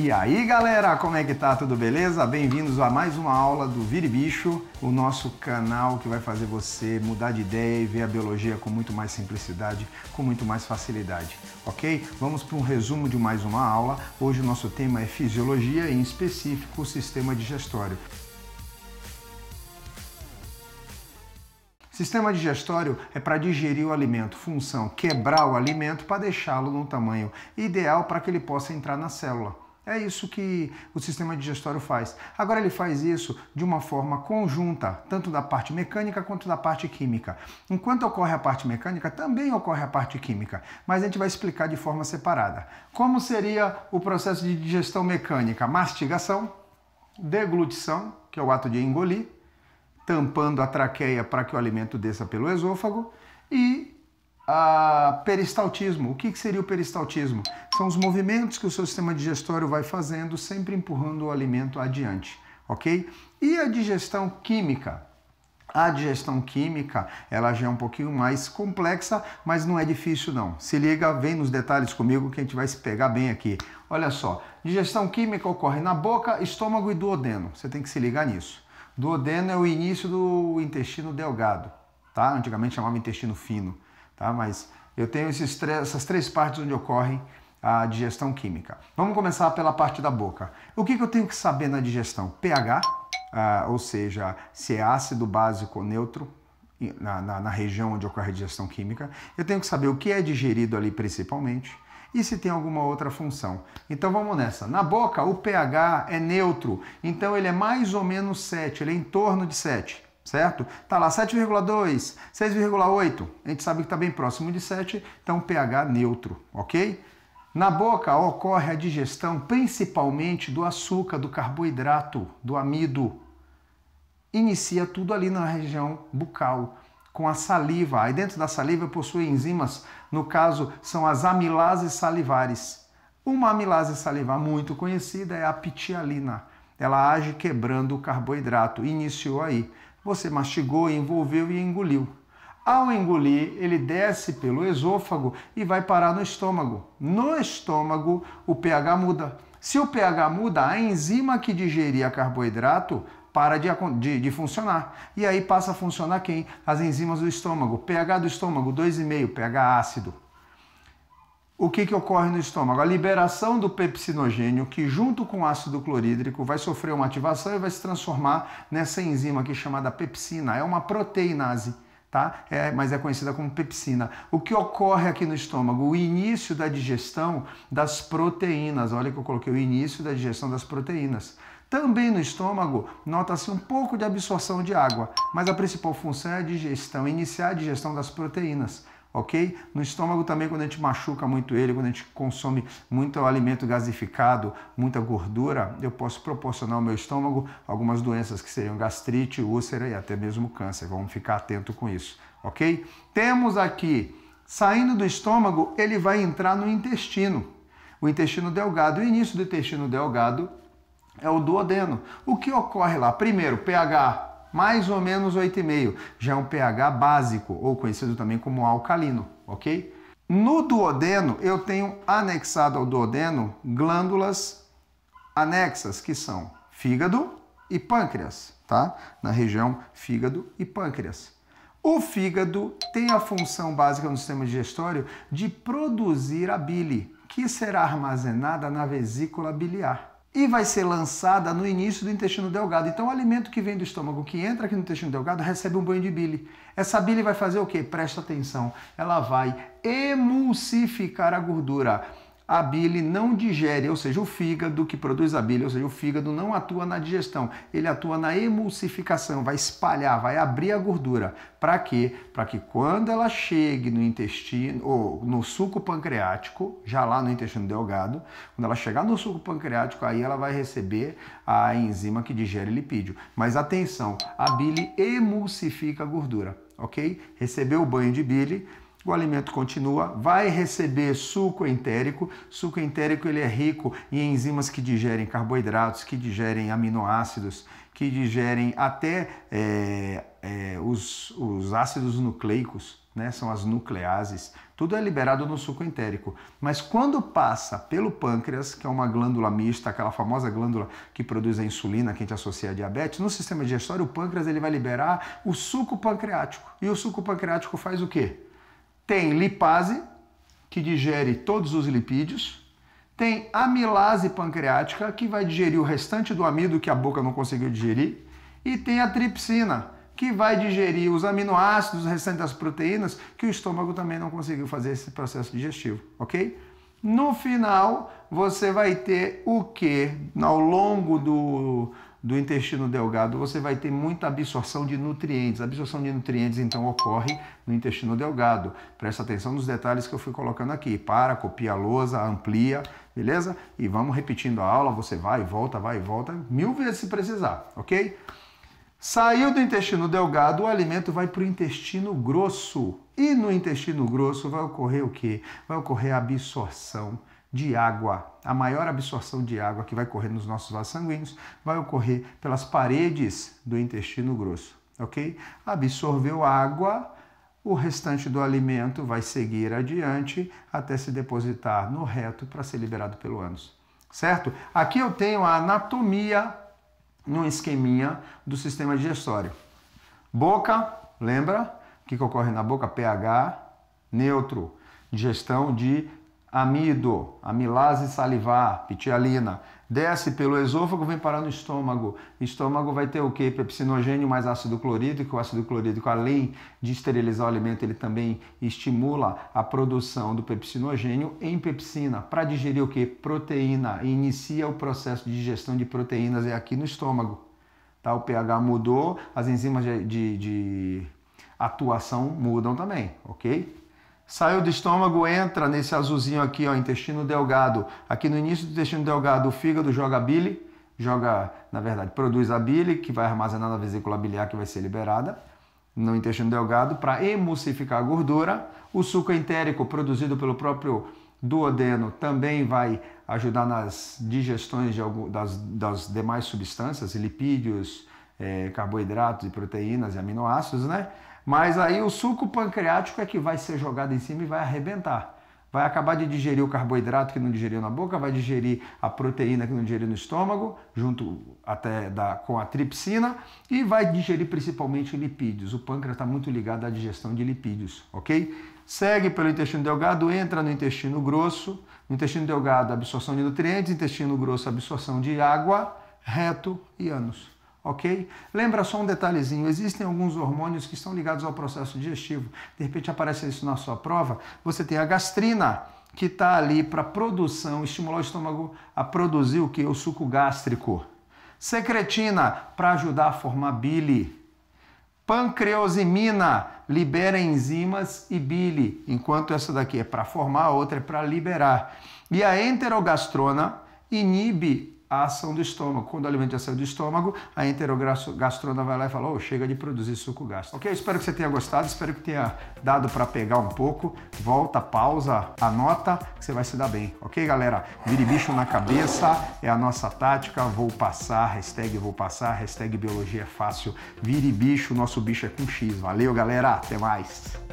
E aí galera, como é que tá? Tudo beleza? Bem-vindos a mais uma aula do Vire Bicho, o nosso canal que vai fazer você mudar de ideia e ver a biologia com muito mais simplicidade, com muito mais facilidade, ok? Vamos para um resumo de mais uma aula. Hoje o nosso tema é fisiologia, e, em específico o sistema digestório. Sistema digestório é para digerir o alimento, função quebrar o alimento para deixá-lo no tamanho ideal para que ele possa entrar na célula. É isso que o sistema digestório faz. Agora ele faz isso de uma forma conjunta, tanto da parte mecânica quanto da parte química. Enquanto ocorre a parte mecânica, também ocorre a parte química, mas a gente vai explicar de forma separada. Como seria o processo de digestão mecânica? Mastigação, deglutição, que é o ato de engolir, tampando a traqueia para que o alimento desça pelo esôfago, e a ah, peristaltismo. O que seria o peristaltismo? São os movimentos que o seu sistema digestório vai fazendo, sempre empurrando o alimento adiante, ok? E a digestão química? A digestão química, ela já é um pouquinho mais complexa, mas não é difícil não. Se liga, vem nos detalhes comigo que a gente vai se pegar bem aqui. Olha só, digestão química ocorre na boca, estômago e duodeno. Você tem que se ligar nisso. Duodeno é o início do intestino delgado, tá? Antigamente chamava intestino fino, tá? Mas eu tenho esses essas três partes onde ocorrem a digestão química. Vamos começar pela parte da boca. O que, que eu tenho que saber na digestão? pH, ah, ou seja, se é ácido, básico ou neutro, na, na, na, região onde ocorre a digestão química. Eu tenho que saber o que é digerido ali principalmente e se tem alguma outra função. Então vamos nessa. Na boca, o pH é neutro, então ele é mais ou menos 7, ele é em torno de 7. Certo? Tá lá 7,2, 6,8. A gente sabe que está bem próximo de 7, então pH neutro, ok? Na boca ocorre a digestão principalmente do açúcar, do carboidrato, do amido. Inicia tudo ali na região bucal, com a saliva. Aí dentro da saliva possui enzimas, no caso são as amilases salivares. Uma amilase salivar muito conhecida é a pitialina. Ela age quebrando o carboidrato. Iniciou aí. Você mastigou, envolveu e engoliu. Ao engolir, ele desce pelo esôfago e vai parar no estômago. No estômago, o pH muda. Se o pH muda, a enzima que digeria carboidrato para de, de, de, funcionar. E aí passa a funcionar quem? As enzimas do estômago. pH do estômago 2,5, pH ácido. O que, que ocorre no estômago? A liberação do pepsinogênio, que junto com o ácido clorídrico vai sofrer uma ativação e vai se transformar nessa enzima aqui é chamada pepsina. É uma proteinase tá? É, mas é conhecida como pepsina. O que ocorre aqui no estômago? O início da digestão das proteínas. Olha que eu coloquei o início da digestão das proteínas. Também no estômago nota-se um pouco de absorção de água, mas a principal função é a digestão, iniciar a digestão das proteínas ok? No estômago também, quando a gente machuca muito ele, quando a gente consome muito alimento gasificado, muita gordura, eu posso proporcionar ao meu estômago algumas doenças que seriam gastrite, úlcera e até mesmo câncer. Vamos ficar atento com isso, ok? Temos aqui, saindo do estômago, ele vai entrar no intestino. O intestino delgado, o início do intestino delgado é o duodeno. O que ocorre lá? Primeiro, pH mais ou menos 8,5. Já é um pH básico, ou conhecido também como alcalino, ok? No duodeno, eu tenho anexado ao duodeno glândulas anexas, que são fígado e pâncreas, tá? Na região fígado e pâncreas. O fígado tem a função básica no sistema digestório de produzir a bile, que será armazenada na vesícula biliar e vai ser lançada no início do intestino delgado. Então, o alimento que vem do estômago, que entra aqui no intestino delgado, recebe um banho de bile. Essa bile vai fazer o quê? Presta atenção. Ela vai emulsificar a gordura a bile não digere, ou seja, o fígado que produz a bile, ou seja, o fígado não atua na digestão, ele atua na emulsificação, vai espalhar, vai abrir a gordura. Para quê? Para que quando ela chegue no intestino, ou no suco pancreático, já lá no intestino delgado, quando ela chegar no suco pancreático, aí ela vai receber a enzima que digere lipídio. Mas atenção, a bile emulsifica a gordura, ok? Recebeu o banho de bile o alimento continua, vai receber suco entérico. Suco entérico ele é rico em enzimas que digerem carboidratos, que digerem aminoácidos, que digerem até é, é, os, os ácidos nucleicos, né? são as nucleases. Tudo é liberado no suco entérico. Mas quando passa pelo pâncreas, que é uma glândula mista, aquela famosa glândula que produz a insulina, que a gente associa a diabetes, no sistema digestório, o pâncreas ele vai liberar o suco pancreático. E o suco pancreático faz o quê? Tem lipase, que digere todos os lipídios. Tem amilase pancreática, que vai digerir o restante do amido que a boca não conseguiu digerir. E tem a tripsina, que vai digerir os aminoácidos restantes das proteínas que o estômago também não conseguiu fazer esse processo digestivo, ok? No final, você vai ter o que ao longo do, do intestino delgado, você vai ter muita absorção de nutrientes. A absorção de nutrientes, então, ocorre no intestino delgado. Presta atenção nos detalhes que eu fui colocando aqui. Para, copia a lousa, amplia, beleza? E vamos repetindo a aula, você vai e volta, vai e volta, mil vezes se precisar, ok? Saiu do intestino delgado, o alimento vai para o intestino grosso. E no intestino grosso vai ocorrer o quê? Vai ocorrer a absorção de água. A maior absorção de água que vai correr nos nossos vasos sanguíneos vai ocorrer pelas paredes do intestino grosso, ok? Absorveu água, o restante do alimento vai seguir adiante até se depositar no reto para ser liberado pelo ânus, certo? Aqui eu tenho a anatomia no esqueminha do sistema digestório. Boca, lembra? O que, que ocorre na boca? pH neutro. Digestão de amido, amilase salivar, pitialina, desce pelo esôfago, vem parar no estômago. Estômago vai ter o que? Pepsinogênio mais ácido clorídrico. O ácido clorídrico, além de esterilizar o alimento, ele também estimula a produção do pepsinogênio em pepsina para digerir o que? Proteína. E inicia o processo de digestão de proteínas é aqui no estômago. Tá? O pH mudou, as enzimas de, de, de atuação mudam também, ok? Saiu do estômago, entra nesse azulzinho aqui, ó, intestino delgado. Aqui no início do intestino delgado, o fígado joga bile, joga, na verdade, produz a bile, que vai armazenar na vesícula biliar que vai ser liberada no intestino delgado para emulsificar a gordura. O suco entérico produzido pelo próprio duodeno também vai ajudar nas digestões de algum, das, das demais substâncias, lipídios, é, carboidratos e proteínas e aminoácidos, né? Mas aí o suco pancreático é que vai ser jogado em cima e vai arrebentar. Vai acabar de digerir o carboidrato que não digeriu na boca, vai digerir a proteína que não digeriu no estômago, junto até da, com a tripsina, e vai digerir principalmente lipídios. O pâncreas está muito ligado à digestão de lipídios, ok? Segue pelo intestino delgado, entra no intestino grosso. No intestino delgado, absorção de nutrientes, intestino grosso, absorção de água, reto e ânus ok? Lembra só um detalhezinho: existem alguns hormônios que estão ligados ao processo digestivo. De repente aparece isso na sua prova. Você tem a gastrina, que está ali para produção, estimular o estômago a produzir o que? O suco gástrico. Secretina, para ajudar a formar bile. Pancreosimina libera enzimas e bile, enquanto essa daqui é para formar, a outra é para liberar. E a enterogastrona inibe a ação do estômago. Quando o alimento já saiu do estômago, a enterogastrona vai lá e fala: oh, chega de produzir suco gástrico. Ok, espero que você tenha gostado, espero que tenha dado para pegar um pouco. Volta, pausa, anota, que você vai se dar bem. Ok, galera? Vire bicho na cabeça é a nossa tática. Vou passar, hashtag vou passar, hashtag biologia é fácil. Vire bicho, nosso bicho é com X. Valeu, galera. Até mais.